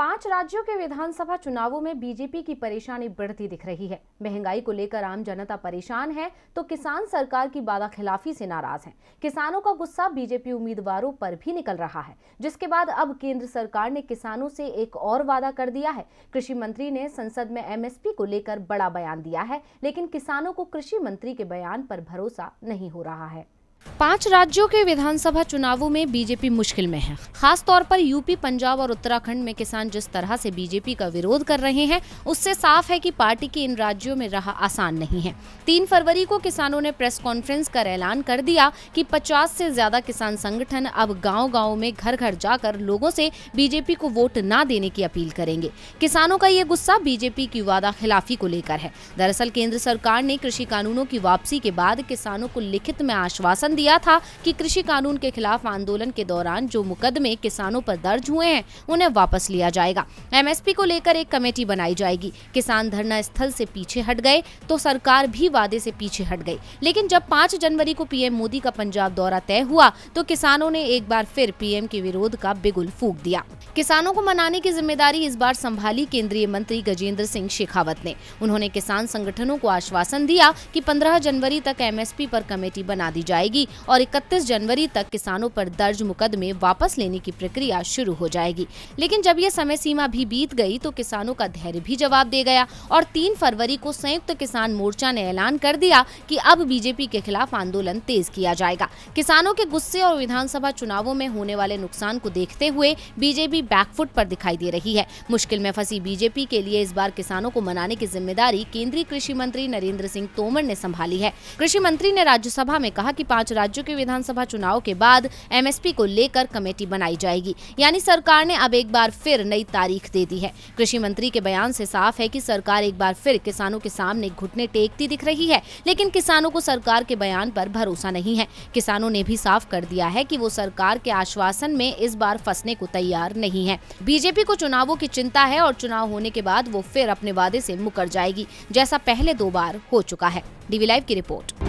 पांच राज्यों के विधानसभा चुनावों में बीजेपी की परेशानी बढ़ती दिख रही है महंगाई को लेकर आम जनता परेशान है तो किसान सरकार की वादा खिलाफी से नाराज हैं। किसानों का गुस्सा बीजेपी उम्मीदवारों पर भी निकल रहा है जिसके बाद अब केंद्र सरकार ने किसानों से एक और वादा कर दिया है कृषि मंत्री ने संसद में एम को लेकर बड़ा बयान दिया है लेकिन किसानों को कृषि मंत्री के बयान पर भरोसा नहीं हो रहा है पांच राज्यों के विधानसभा चुनावों में बीजेपी मुश्किल में है खास तौर पर यूपी पंजाब और उत्तराखंड में किसान जिस तरह से बीजेपी का विरोध कर रहे हैं उससे साफ है कि पार्टी की इन राज्यों में रहा आसान नहीं है तीन फरवरी को किसानों ने प्रेस कॉन्फ्रेंस कर ऐलान कर दिया कि 50 से ज्यादा किसान संगठन अब गाँव गाँव में घर घर जाकर लोगों से बीजेपी को वोट न देने की अपील करेंगे किसानों का ये गुस्सा बीजेपी की वादा खिलाफी को लेकर है दरअसल केंद्र सरकार ने कृषि कानूनों की वापसी के बाद किसानों को लिखित में आश्वासन आश्वासन दिया था कि कृषि कानून के खिलाफ आंदोलन के दौरान जो मुकदमे किसानों पर दर्ज हुए हैं उन्हें वापस लिया जाएगा एमएसपी को लेकर एक कमेटी बनाई जाएगी किसान धरना स्थल से पीछे हट गए तो सरकार भी वादे से पीछे हट गई लेकिन जब पाँच जनवरी को पीएम मोदी का पंजाब दौरा तय हुआ तो किसानों ने एक बार फिर पीएम के विरोध का बिगुल फूक दिया किसानों को मनाने की जिम्मेदारी इस बार संभाली केंद्रीय मंत्री गजेंद्र सिंह शेखावत ने उन्होंने किसान संगठनों को आश्वासन दिया कि 15 जनवरी तक एमएसपी पर कमेटी बना दी जाएगी जाएगी और 31 जनवरी तक किसानों पर दर्ज मुकदमे वापस लेने की प्रक्रिया शुरू हो जाएगी लेकिन जब ये समय सीमा भी बीत गई तो किसानों का धैर्य भी जवाब दे गया और तीन फरवरी को संयुक्त किसान मोर्चा ने ऐलान कर दिया कि अब बीजेपी के खिलाफ आंदोलन तेज किया जाएगा किसानों के गुस्से और विधानसभा चुनावों में होने वाले नुकसान को देखते हुए बीजेपी बैकफुट पर दिखाई दे रही है मुश्किल में फंसी बीजेपी के लिए इस बार किसानों को मनाने की जिम्मेदारी केंद्रीय कृषि मंत्री नरेंद्र सिंह तोमर ने संभाली है कृषि मंत्री ने राज्यसभा में कहा कि पांच राज्यों के विधानसभा चुनाव के बाद एमएसपी को लेकर कमेटी बनाई जाएगी यानी सरकार ने अब एक बार फिर नई तारीख दे दी है कृषि मंत्री के बयान से साफ है की सरकार एक बार फिर किसानों के सामने घुटने टेकती दिख रही है लेकिन किसानों को सरकार के बयान पर भरोसा नहीं है किसानों ने भी साफ कर दिया है की वो सरकार के आश्वासन में इस बार फंसने को तैयार नहीं है बीजेपी को चुनावों की चिंता है और चुनाव होने के बाद वो फिर अपने वादे ऐसी मुकर जाएगी जैसा पहले दो बार हो चुका है डीवी लाइव की रिपोर्ट